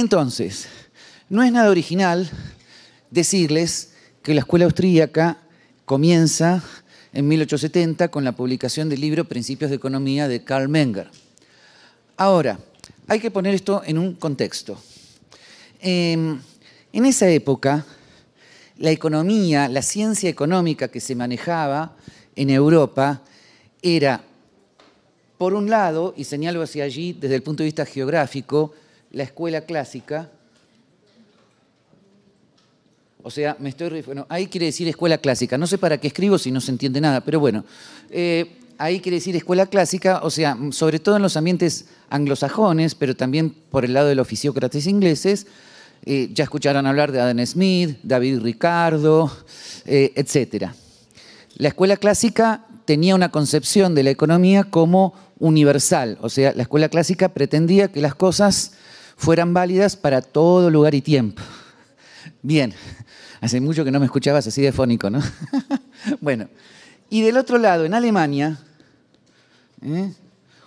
Entonces, no es nada original decirles que la escuela austríaca comienza en 1870 con la publicación del libro Principios de Economía de Karl Menger. Ahora, hay que poner esto en un contexto. Em, en esa época, la economía, la ciencia económica que se manejaba en Europa era, por un lado, y señalo hacia allí desde el punto de vista geográfico, la escuela clásica. O sea, me estoy... Bueno, ahí quiere decir escuela clásica. No sé para qué escribo si no se entiende nada, pero bueno. Eh, ahí quiere decir escuela clásica, o sea, sobre todo en los ambientes anglosajones, pero también por el lado de los fisiócratas ingleses, eh, ya escucharon hablar de Adam Smith, David Ricardo, eh, etc. La escuela clásica tenía una concepción de la economía como universal, o sea, la escuela clásica pretendía que las cosas fueran válidas para todo lugar y tiempo. Bien, hace mucho que no me escuchabas así de fónico, ¿no? bueno, y del otro lado, en Alemania, ¿eh?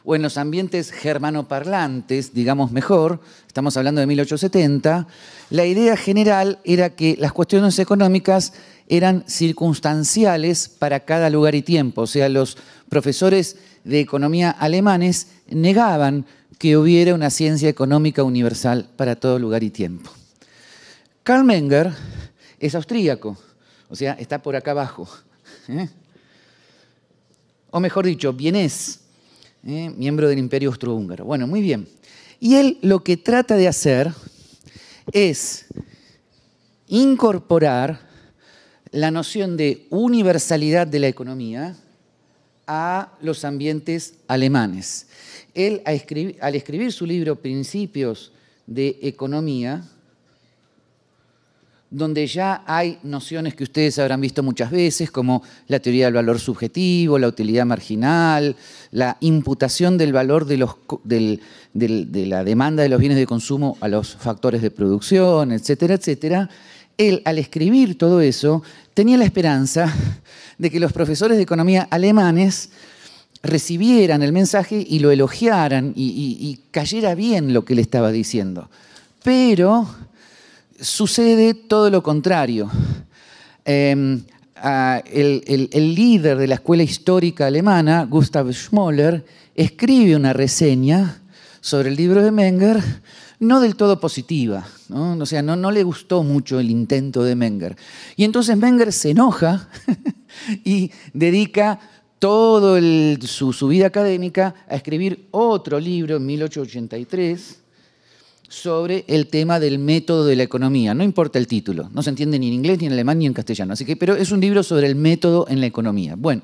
o en los ambientes germanoparlantes, digamos mejor, estamos hablando de 1870, la idea general era que las cuestiones económicas eran circunstanciales para cada lugar y tiempo, o sea, los profesores de economía alemanes negaban que hubiera una ciencia económica universal para todo lugar y tiempo. Karl Menger es austríaco, o sea, está por acá abajo. ¿eh? O mejor dicho, bien ¿eh? miembro del Imperio Austrohúngaro. Bueno, muy bien. Y él lo que trata de hacer es incorporar la noción de universalidad de la economía a los ambientes alemanes. Él, al escribir su libro Principios de Economía, donde ya hay nociones que ustedes habrán visto muchas veces, como la teoría del valor subjetivo, la utilidad marginal, la imputación del valor de, la demanda de los bienes de consumo a los factores de producción, etcétera, etcétera. Él, al escribir todo eso, tenía la esperanza de que los profesores de economía alemanes recibieran el mensaje y lo elogiaran y, cayera bien lo que le estaba diciendo. Pero sucede todo lo contrario. Em, el, líder de la escuela histórica alemana, Gustav Schmoller, escribe una reseña sobre el libro de Menger, no del todo positiva, ¿no? o sea, no, le gustó mucho el intento de Menger. Y entonces Menger se enoja y dedica toda su, su vida académica a escribir otro libro en 1883 sobre el tema del método de la economía. No importa el título, no se entiende ni en inglés, ni en alemán, ni en castellano. Así que, pero es un libro sobre el método en la economía. Bueno,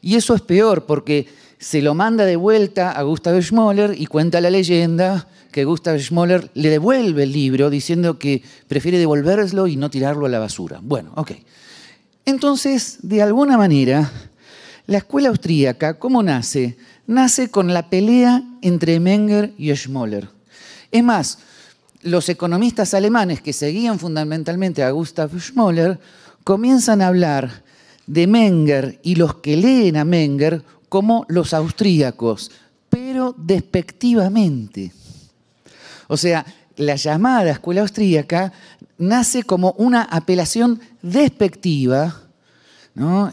y eso es peor porque se lo manda de vuelta a Gustav Schmoller y cuenta la leyenda que Gustav Schmoller le devuelve el libro diciendo que prefiere devolverlo y no tirarlo a la basura. Bueno, ok. Entonces, de alguna manera, la escuela austríaca, ¿cómo nace? Nace con la pelea entre Menger y Schmoller. Es más, los economistas alemanes que seguían fundamentalmente a Gustav Schmoller comienzan a hablar de Menger y los que leen a Menger como los austríacos, pero despectivamente. O sea, la llamada escuela austríaca nace como una apelación despectiva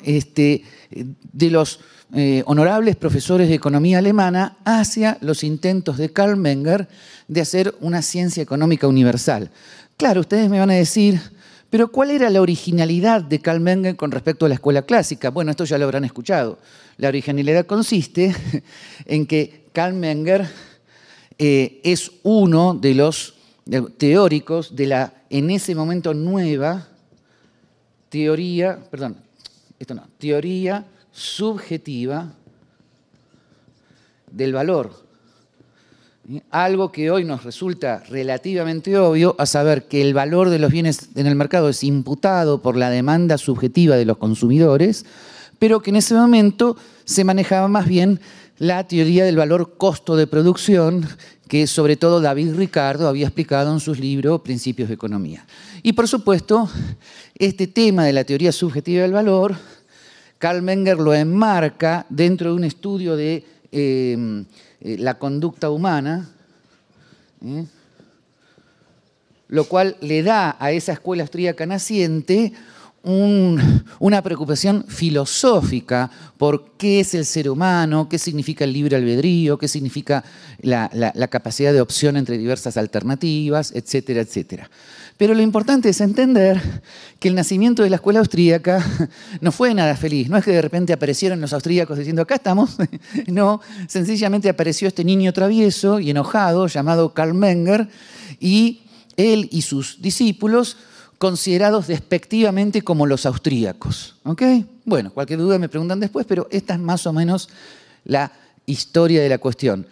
este, de los eh, honorables profesores de economía alemana hacia los intentos de Karl Menger de hacer una ciencia económica universal. Claro, ustedes me van a decir, pero ¿cuál era la originalidad de Karl Menger con respecto a la escuela clásica? Bueno, esto ya lo habrán escuchado. La originalidad consiste en que Karl Menger eh, es uno de los teóricos de la, en ese momento, nueva teoría, perdón, esto no, teoría subjetiva del valor. Algo que hoy nos resulta relativamente obvio, a saber que el valor de los bienes en el mercado es imputado por la demanda subjetiva de los consumidores, pero que en ese momento se manejaba más bien la teoría del valor costo de producción que sobre todo David Ricardo había explicado en sus libros Principios de Economía. Y por supuesto, este tema de la teoría subjetiva del valor, Karl Menger lo enmarca dentro de un estudio de eh, eh, la conducta humana, ¿eh? lo cual le da a esa escuela austríaca naciente una preocupación filosófica por qué es el ser humano, qué significa el libre albedrío, qué significa la, la, capacidad de opción entre diversas alternativas, etcétera, etcétera. Pero lo importante es entender que el nacimiento de la escuela austríaca no fue nada feliz. No es que de repente aparecieron los austríacos diciendo, acá estamos. No, sencillamente apareció este niño travieso y enojado llamado Karl Menger y él y sus discípulos considerados despectivamente como los austríacos. Bueno, cualquier duda me preguntan después, pero esta es más o menos la historia de la cuestión.